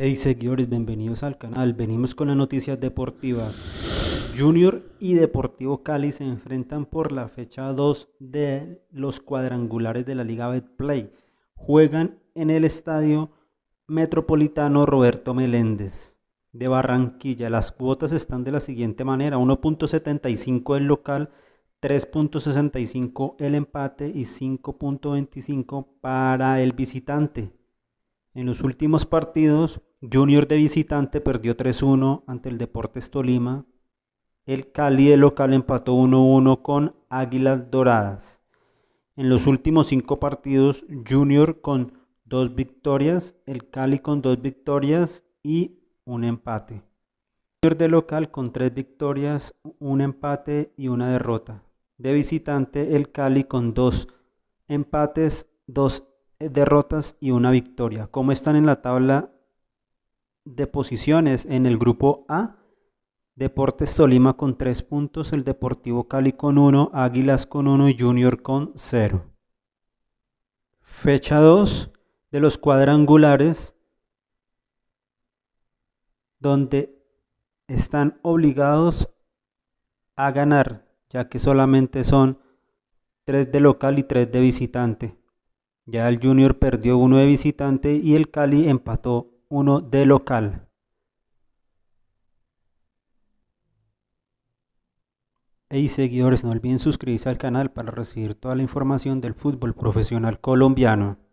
Hey seguidores, bienvenidos al canal. Venimos con las noticias deportivas. Junior y Deportivo Cali se enfrentan por la fecha 2 de los cuadrangulares de la Liga Betplay. Juegan en el estadio Metropolitano Roberto Meléndez de Barranquilla. Las cuotas están de la siguiente manera: 1.75 el local, 3.65 el empate y 5.25 para el visitante. En los últimos partidos, Junior de visitante perdió 3-1 ante el Deportes Tolima. El Cali de local empató 1-1 con Águilas Doradas. En los últimos cinco partidos, Junior con dos victorias, el Cali con dos victorias y un empate. Junior de local con tres victorias, un empate y una derrota. De visitante, el Cali con dos empates, dos derrotas y una victoria. ¿Cómo están en la tabla de posiciones? En el grupo A, Deportes Tolima con 3 puntos, el Deportivo Cali con 1, Águilas con 1 y Junior con 0. Fecha 2 de los cuadrangulares, donde están obligados a ganar, ya que solamente son 3 de local y 3 de visitante. Ya el Junior perdió uno de visitante y el Cali empató uno de local. Hey seguidores, no olviden suscribirse al canal para recibir toda la información del fútbol profesional colombiano.